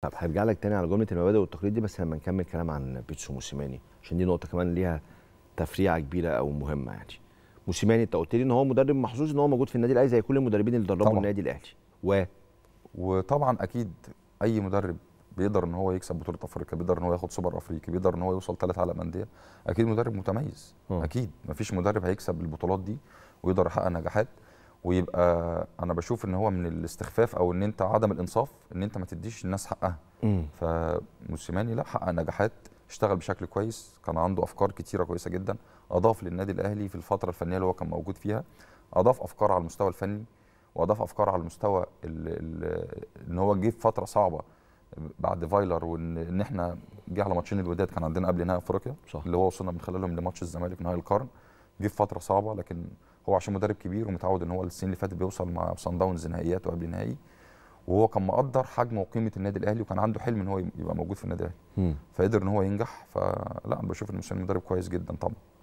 طب هرجع لك تاني على جمله المبادئ والتقليد دي بس لما نكمل كلام عن بيتسو موسيماني عشان دي نقطه كمان ليها تفريعه كبيره او مهمه يعني موسيماني انت قلت لي ان هو مدرب محظوظ ان هو موجود في النادي الاهلي زي كل المدربين اللي دربوا النادي الاهلي و وطبعا اكيد اي مدرب بيقدر ان هو يكسب بطوله افريقيا بيقدر ان هو ياخد سوبر افريقي بيقدر ان هو يوصل ثلاث عالم انديه اكيد مدرب متميز م. اكيد مفيش مدرب هيكسب البطولات دي ويقدر يحقق نجاحات ويبقى انا بشوف ان هو من الاستخفاف او ان انت عدم الانصاف ان انت ما تديش الناس حقها فموسيماني لا حقق نجاحات اشتغل بشكل كويس كان عنده افكار كتيره كويسه جدا اضاف للنادي الاهلي في الفتره الفنيه اللي هو كان موجود فيها اضاف افكار على المستوى الفني واضاف افكار على المستوى ان هو جه في فتره صعبه بعد فايلر وان احنا جه على ماتشين الوداد كان عندنا قبل نهائي افريقيا اللي هو وصلنا من خلالهم لماتش الزمالك نهائي القرن جه في فتره صعبه لكن هو عشان مدرب كبير ومتعود ان هو السنين اللي فاتت بيوصل مع صن داونز نهائيات وقبل نهائي وهو كان مقدر حجم وقيمه النادي الاهلي وكان عنده حلم ان هو يبقى موجود في النادي الاهلي فقدر ان هو ينجح فلا انا بشوف ان المدرب كويس جدا طبعا